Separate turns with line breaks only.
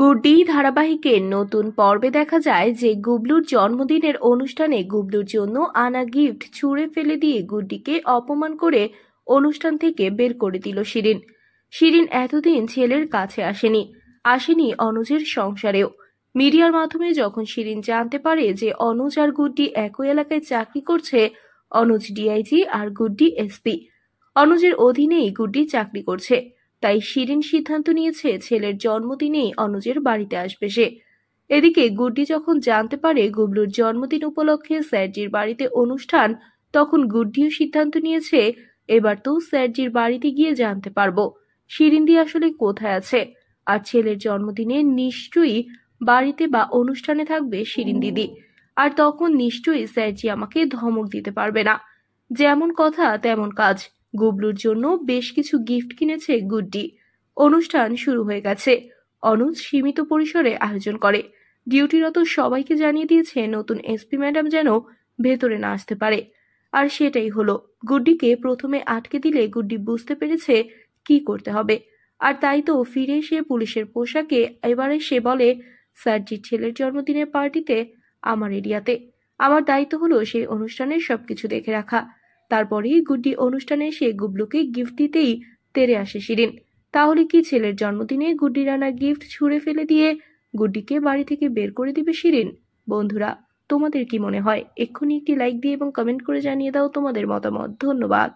গুড্ডি ধারাবাহিকের নতুন পর্বে দেখা যায় যে গুবলুর জন্মদিনের অনুষ্ঠানে গুবলুর জন্য আনা গিফট ছুঁড়ে ফেলে দিয়ে গুড্ডিকে অপমান করে অনুষ্ঠান থেকে বের করে দিল শিরিন শিরিন এতদিন ছেলের কাছে আসেনি আসেনি অনুজের সংসারেও মিডিয়ার মাধ্যমে যখন শিরিন জানতে পারে যে অনুজ আর গুড্ডি একই এলাকায় চাকরি করছে অনুজ ডিআইজি আর গুড্ডি এসপি অনুজের অধীনেই গুড্ডি চাকরি করছে তাই শিরিন সিদ্ধান্ত নিয়েছে ছেলের জন্মদিনেই অনুজের বাড়িতে আসবে সে এদিকে গুড্ডি যখন জানতে পারে গুবলুর জন্মদিন উপলক্ষে স্যারজির বাড়িতে অনুষ্ঠান তখন গুড্ডিও সিদ্ধান্ত নিয়েছে এবার তো স্যারজির বাড়িতে গিয়ে জানতে পারবো শিরিন্দি আসলে কোথায় আছে আর ছেলের জন্মদিনে নিশ্চয়ই বাড়িতে বা অনুষ্ঠানে থাকবে শিরিন দিদি আর তখন নিশ্চয়ই স্যারজি আমাকে ধমক দিতে পারবে না যেমন কথা তেমন কাজ গুবলুর জন্য বেশ কিছু গিফট কিনেছে গুড্ডি অনুষ্ঠান শুরু হয়ে গেছে অনুজ সীমিত পরিসরে আয়োজন করে ডিউটিরত সবাইকে জানিয়ে দিয়েছে নতুন এসপি ম্যাডাম যেন ভেতরে না আসতে পারে আর সেটাই হলো গুড্ডিকে প্রথমে আটকে দিলে গুড্ডি বুঝতে পেরেছে কি করতে হবে আর তাই তো ফিরে এসে পুলিশের পোশাকে এবারে সে বলে স্যারজির ছেলের জন্মদিনের পার্টিতে আমার এরিয়াতে আমার দায়িত্ব হলো সেই অনুষ্ঠানের সবকিছু দেখে রাখা তারপরেই গুড্ডি অনুষ্ঠানে সে গুবলুকে গিফট দিতেই তেরে আসে শিরিন তাহলে কি ছেলের জন্মদিনে গুড্ডি রানা গিফট ছুঁড়ে ফেলে দিয়ে গুড্ডিকে বাড়ি থেকে বের করে দিবে শিরিন বন্ধুরা তোমাদের কি মনে হয় এক্ষুনি একটি লাইক দিয়ে এবং কমেন্ট করে জানিয়ে দাও তোমাদের মতামত ধন্যবাদ